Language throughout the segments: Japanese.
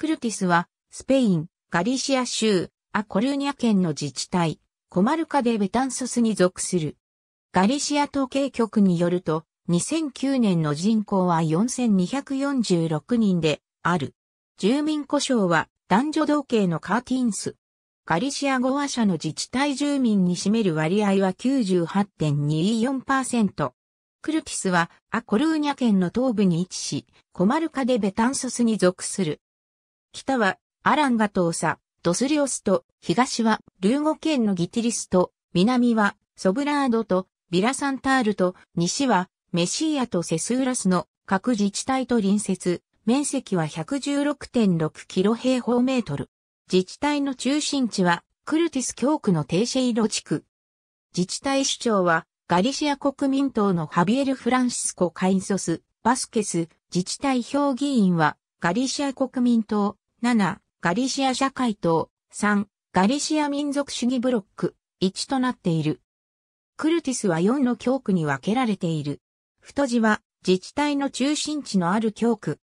クルティスは、スペイン、ガリシア州、アコルーニャ県の自治体、コマルカデ・ベタンソスに属する。ガリシア統計局によると、2009年の人口は4246人で、ある。住民故障は男女同系のカーティンス。ガリシア語話者の自治体住民に占める割合は98.24%。クルティスはアコルーニャ県の東部に位置し、コマルカデ・ベタンソスに属する。北はアランガ島サ、ドスリオスと、東はルーゴ県のギティリスと、南はソブラードとビラサンタールと、西はメシーアとセスーラスの各自治体と隣接、面積は116.6キロ平方メートル。自治体の中心地はクルティス教区のテイシェイロ地区。自治体首長はガリシア国民党のハビエル・フランシスコ・カインソス、バスケス、自治体評議員はガリシア国民党、7、ガリシア社会党、3、ガリシア民族主義ブロック、1となっている。クルティスは4の教区に分けられている。太字は自治体の中心地のある教区。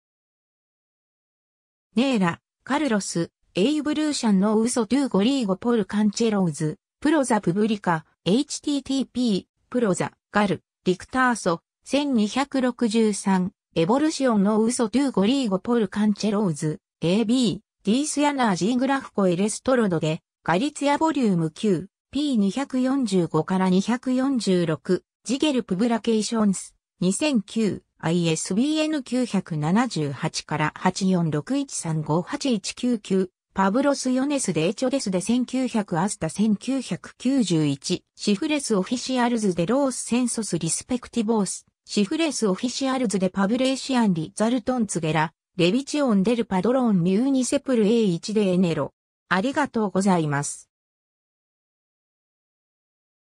ネーラ、カルロス、エイブルーシャンのウソトゥーゴリーゴポルカンチェローズ、プロザプブリカ、http、プロザ、ガル、リクターソ、1263。エボルシオンのウソトゥーゴリーゴポルカンチェローズ、AB、ディースヤナージーグラフコエレストロドで、ガリツヤボリューム9、P245 から246、ジゲルプブラケーションス、2009、ISBN 978から8461358199、パブロス・ヨネスデエチョデスで1900アスタ1991、シフレス・オフィシアルズ・でロース・センソス・リスペクティボース。シフレスオフィシアルズでパブレーシアンリザルトンツゲラ、レビチオンデルパドロンミューニセプル A1 でエネロ。ありがとうございます。